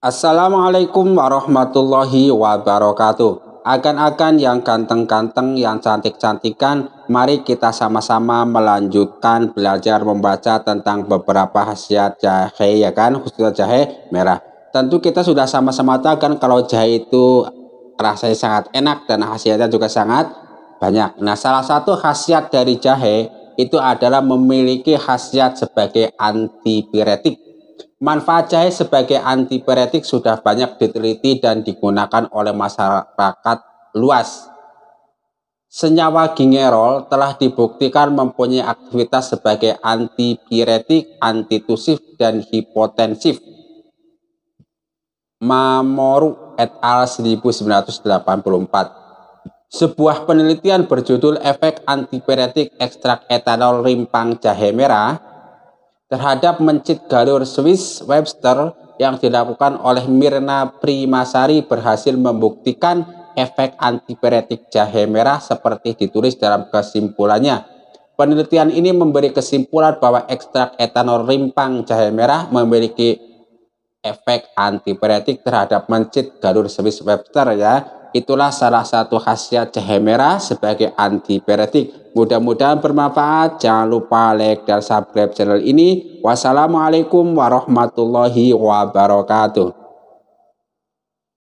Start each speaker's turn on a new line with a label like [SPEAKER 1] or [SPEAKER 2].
[SPEAKER 1] Assalamualaikum warahmatullahi wabarakatuh. Akan-akan yang ganteng-ganteng, yang cantik-cantikan, mari kita sama-sama melanjutkan belajar membaca tentang beberapa khasiat jahe, ya kan? Khususnya jahe merah. Tentu kita sudah sama-sama tahu kan kalau jahe itu rasanya sangat enak dan khasiatnya juga sangat banyak. Nah, salah satu khasiat dari jahe itu adalah memiliki khasiat sebagai antipiretik Manfaat jahe sebagai antipiretik sudah banyak diteliti dan digunakan oleh masyarakat luas. Senyawa gingerol telah dibuktikan mempunyai aktivitas sebagai antipiretik, antitusif, dan hipotensif. Mamoru et al. 1984 sebuah penelitian berjudul Efek Antipiretik Ekstrak Etanol Rimpang Jahe Merah terhadap mencit galur Swiss Webster yang dilakukan oleh Mirna Primasari berhasil membuktikan efek antipiretik jahe merah seperti ditulis dalam kesimpulannya. Penelitian ini memberi kesimpulan bahwa ekstrak etanol rimpang jahe merah memiliki efek antipiretik terhadap mencit galur Swiss Webster ya Itulah salah satu khasiat jahe merah sebagai antipiretik. Mudah-mudahan bermanfaat. Jangan lupa like dan subscribe channel ini. Wassalamualaikum warahmatullahi wabarakatuh.